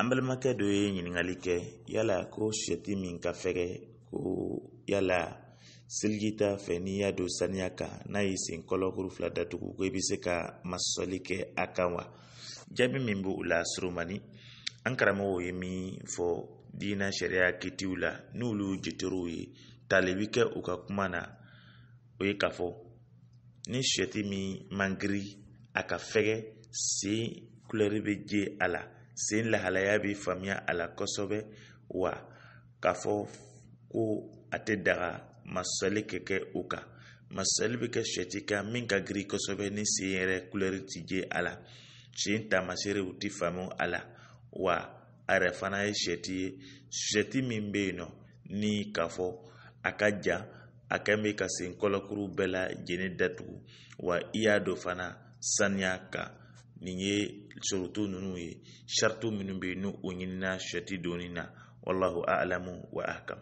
an balimakɛ dɔ ye ɲininkali kɛ yala ko sɛti min ka fɛgɛ ko yala seliji ta fɛ n'i y'a don saniya kan n'a y'i sen kɔlɔkuru fila datugu ko i bɛ se ka masɔli kɛ a kan wa jaabi min bɛ o la surumani an karamɔgɔw ye min fɔ diina sariya kitiw la n'olu jitɔr'u ye talibi kɛ u ka kuma na o ye k'a fɔ ni sɛti min man girin a ka fɛgɛ sen kulɛri bɛ je a la sen lahalaya bɛ faamuya a la kosɔbɛ wa k'a fɔ ko a tɛ daga masali ka kɛ o kan masali bɛ kɛ sɛti kan min ka giri kosɔbɛ ni sen yɛrɛ kulɛri ti je a la sen taamaseerew ti faamu a la wa a yɛrɛ fana ye sɛti ye sɛti min bɛ yen nɔ ni k'a fɔ a ka jan a kɛn bɛ ka sen kɔlɔkuru bɛɛ lajɛlen datugu wa i y'a dɔn fana saniya kan nin ye soroto ninnu ye sarito minnu bɛ nu n'o ɲinina sɛti donni na walahu alamu wa ahkam